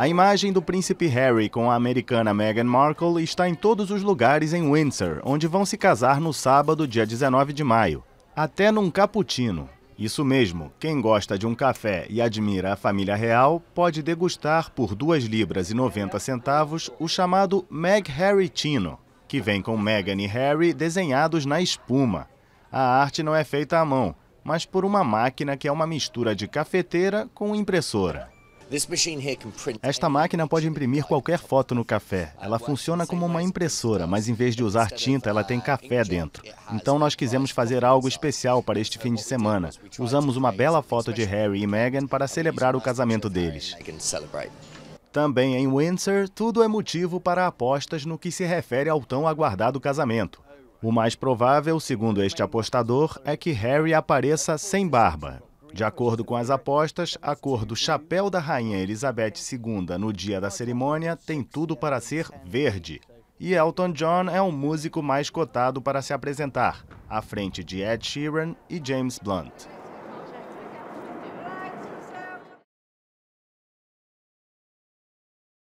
A imagem do príncipe Harry com a americana Meghan Markle está em todos os lugares em Windsor, onde vão se casar no sábado, dia 19 de maio, até num cappuccino. Isso mesmo, quem gosta de um café e admira a família real pode degustar por 2 libras e 90 centavos o chamado Meg Harry Chino, que vem com Meghan e Harry desenhados na espuma. A arte não é feita à mão, mas por uma máquina que é uma mistura de cafeteira com impressora. Esta máquina pode imprimir qualquer foto no café. Ela funciona como uma impressora, mas em vez de usar tinta, ela tem café dentro. Então nós quisemos fazer algo especial para este fim de semana. Usamos uma bela foto de Harry e Meghan para celebrar o casamento deles. Também em Windsor, tudo é motivo para apostas no que se refere ao tão aguardado casamento. O mais provável, segundo este apostador, é que Harry apareça sem barba, de acordo com as apostas, a cor do chapéu da Rainha Elizabeth II no dia da cerimônia tem tudo para ser verde. E Elton John é o músico mais cotado para se apresentar, à frente de Ed Sheeran e James Blunt.